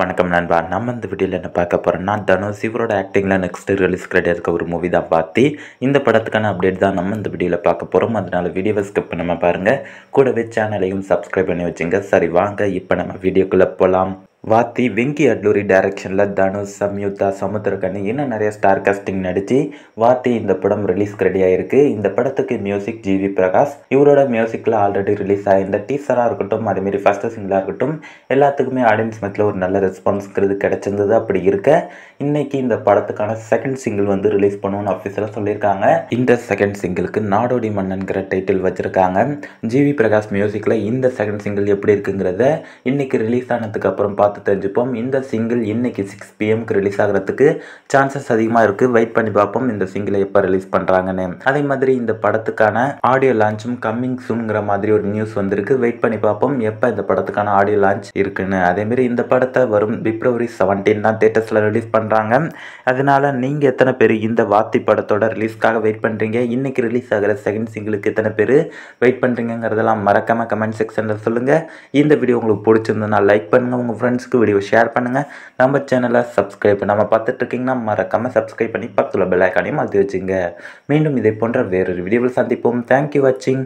வணக்கம் நண்பா நம்ம இந்த வீடியோவில் என்ன பார்க்க போகிறோம்னா தனுஷ் இவரோட ஆக்டிங்கில் நெக்ஸ்ட் ரிலீஸ் கிரெட் இருக்க ஒரு மூவி தான் வாத்தி இந்த படத்துக்கான அப்டேட் தான் நம்ம இந்த வீடியோவில் பார்க்க போகிறோம் அதனால் வீடியோவை ஸ்கிப் பண்ணாமல் பாருங்கள் கூடவே சேனலையும் சப்ஸ்கிரைப் பண்ணி வச்சுங்க சரி வாங்க இப்போ நம்ம வீடியோக்குள்ளே போகலாம் வாத்தி வெங்கி அட்லூரி டைரக்ஷனில் தனுஷ் சம்யுக்தா சமுத்திரகனி இன்னும் நிறைய ஸ்டார் காஸ்டிங் நடித்து வாத்தி இந்த படம் ரிலீஸ்க்கு ரெடியாக இருக்குது இந்த படத்துக்கு மியூசிக் ஜிவி பிரகாஷ் இவரோட மியூசிக்கில் ஆல்ரெடி ரிலீஸ் ஆகியிருந்த டீசராக இருக்கட்டும் அதேமாரி ஃபஸ்ட்டு சிங்கிளாக இருக்கட்டும் எல்லாத்துக்குமே ஆடியன்ஸ் மத்தியில் ஒரு நல்ல ரெஸ்பான்ஸ்ங்கிறது கிடைச்சிருந்தது அப்படி இருக்க இன்றைக்கி இந்த படத்துக்கான செகண்ட் சிங்கிள் வந்து ரிலீஸ் பண்ணுவோம்னு அஃபீஸில் சொல்லியிருக்காங்க இந்த செகண்ட் சிங்கிளுக்கு நாடோடி மன்னன்கிற டைட்டில் வச்சுருக்காங்க ஜிவி பிரகாஷ் மியூசிக்கில் இந்த செகண்ட் சிங்கிள் எப்படி இருக்குங்கிறத இன்றைக்கி ரிலீஸ் ஆனதுக்கு அப்புறம் பார்த்து பார்த்து தெரிஞ்சுப்போம் இந்த சிங்கிள் இன்றைக்கி சிக்ஸ் பிஎம்க்கு ரிலீஸ் ஆகிறதுக்கு சான்சஸ் அதிகமாக இருக்குது வெயிட் பண்ணி பார்ப்போம் இந்த சிங்கிளை எப்போ ரிலீஸ் பண்ணுறாங்கன்னு அதே மாதிரி இந்த படத்துக்கான ஆடியோ லான்ச்சும் கம்மிங் சூன்ங்கிற மாதிரி ஒரு நியூஸ் வந்திருக்கு வெயிட் பண்ணி பார்ப்போம் எப்போ இந்த படத்துக்கான ஆடியோ லான்ச் இருக்குன்னு அதேமாரி இந்த படத்தை வரும் பிப்ரவரி செவன்டீன் தான் தேட்டர்ஸில் ரிலீஸ் பண்ணுறாங்க அதனால் நீங்கள் எத்தனை பேர் இந்த வாத்தி படத்தோட ரிலீஸ்க்காக வெயிட் பண்ணுறீங்க இன்றைக்கி ரிலீஸ் ஆகிற செகண்ட் சிங்கிளுக்கு எத்தனை பேர் வெயிட் பண்ணுறீங்கிறதெல்லாம் மறக்காமல் கமெண்ட் செக்ஷனில் சொல்லுங்கள் இந்த வீடியோ உங்களுக்கு பிடிச்சிருந்ததுன்னா லைக் பண்ணுங்கள் உங்கள் ஃப்ரெண்ட்ஸ் ஃப்ரெண்ட்ஸ்க்கு வீடியோ ஷேர் பண்ணுங்கள் நம்ம சேனலை சப்ஸ்கிரைப் நம்ம பார்த்துட்ருக்கீங்கன்னா மறக்காமல் சப்ஸ்கிரைப் பண்ணி பக்கத்தில் பெல் ஐக்கானையும் மாற்றி வச்சுங்க மீண்டும் இதை போன்ற வேறொரு வீடியோவில் சந்திப்போம் தேங்க்யூ வாட்சிங்